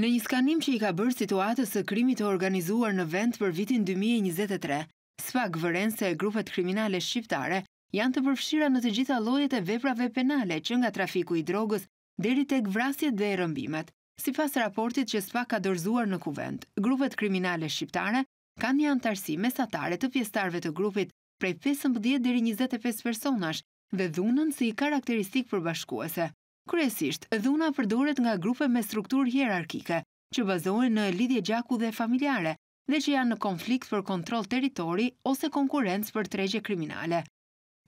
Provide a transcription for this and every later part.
Në një skanim që i ka bërë situatës së krimit të organizuar në vend për vitin 2023, Spak vëren se e grupet kriminale shqiptare janë të përfshira në të gjitha lojet e veprave penale që nga trafiku i drogës deri tek vrasjet dhe e rëmbimet. Si pas raportit që Spak ka dorzuar në kuvend, grupet kriminale shqiptare kanë një antarësi me satare të pjestarve të grupit prej 15-25 personash dhe dhunën si karakteristik për bashkuese. Kresisht, dhuna përdoret nga grupe me struktur hierarkike, që bazohen në lidhje gjaku dhe familjare, dhe që janë në konflikt për kontrol teritori ose konkurencë për tregje kriminale.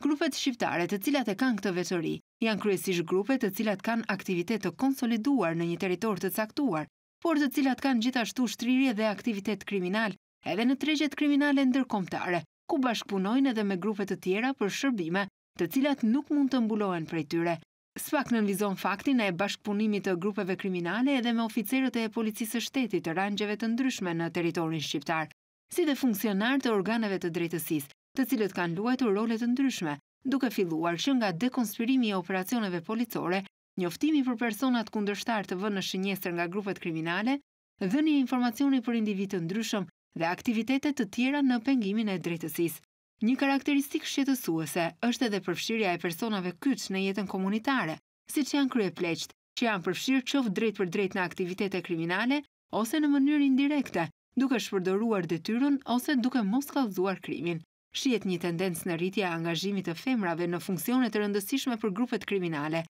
Grupet shqiptare të cilat e kanë këtë vetëri janë kryesisht grupet të cilat kanë aktivitet të konsoliduar në një teritor të caktuar, por të cilat kanë gjithashtu shtrirje dhe aktivitet kriminal, edhe në tregjet kriminale ndërkombëtare, ku bashkëpunojnë edhe me grupe të tjera për shërbime, të cilat nuk mund të mbulohen prej tyre. Spak në nënvizon faktin e bashkëpunimit të grupeve kriminale edhe me oficerët e policisë shtetit të rangjeve të ndryshme në teritorin shqiptar, si dhe funksionar të organeve të drejtësis, të cilët kanë luajtur rolet të ndryshme, duke filluar që nga dekonspirimi e operacioneve policore, njoftimi për personat kundërshtar të vënë në shënjestër nga grupet kriminale, një informacioni për individ të ndryshëm dhe aktivitetet të tjera në pengimin e drejtësis. Një karakteristik shqetësuese është edhe përfshirja e personave kyç në jetën komunitare, si që janë krye pleqt, që janë përfshirë qovë drejt për drejt në aktivitete kriminale ose në mënyrë indirekte, duke shpërdoruar detyrun ose duke mos kalzuar krimin. Shjet një tendencë në rritja angazhimit të femrave në funksionet të rëndësishme për grupet kriminale,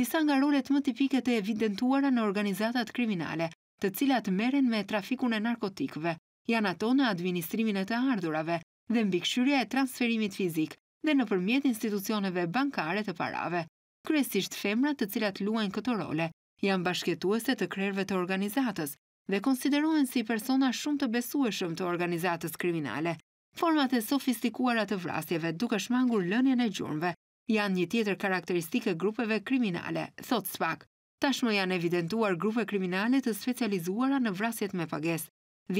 disa nga rolet më tipike të evidentuara në organizatat kriminale, të cilat meren me trafikun e narkotikve, janë ato në administrimin e të ardhurave, dhe mbikëshyria e transferimit fizik dhe në përmjet institucioneve bankare të parave. Kryesisht femra të cilat luajnë këto role, janë bashketuese të krerve të organizatës dhe konsiderohen si persona shumë të besueshëm të organizatës kriminale. Format e sofistikuara të vrasjeve duke shmangur lënjën e gjurmëve janë një tjetër karakteristikë e grupeve kriminale, thot Spak. Tashmë janë evidentuar grupe kriminale të specializuara në vrasjet me pagesë.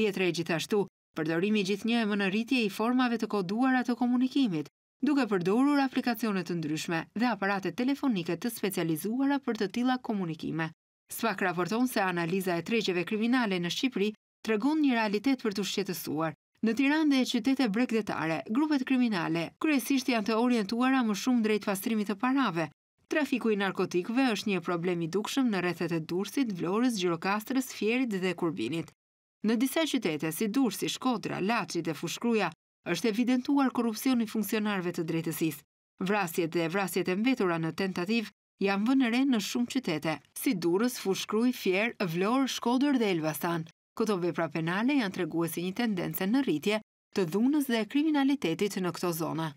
Vjetre e gjithashtu, Përdorimi e më në rritje i formave të koduara të komunikimit, duke përdorur aplikacione të ndryshme dhe aparate telefonike të specializuara për të tilla komunikime. Spak raporton se analiza e tregjeve kriminale në Shqipëri tregon një realitet për të shqetësuar. Në Tiranë dhe qytete bregdetare, grupet kriminale kryesisht janë të orientuara më shumë drejt pastrimit të parave. Trafiku i narkotikëve është një problem i dukshëm në rrethet e Durrësit, Vlorës, Gjirokastrës, Fierit dhe Kurbinit. Në disa qytete, si Durrës, Shkodra, Laci dhe Fushkruja, është evidentuar korupcioni funksionarve të drejtësis. Vrasjet dhe vrasjet e mbetura në tentativ janë vënëre në shumë qytete, si Durës, Fushkruj, Fjerë, Vlorë, Shkodër dhe Elbasan. Këto vepra penale janë treguesi një tendence në rritje të dhunës dhe kriminalitetit në këto zona.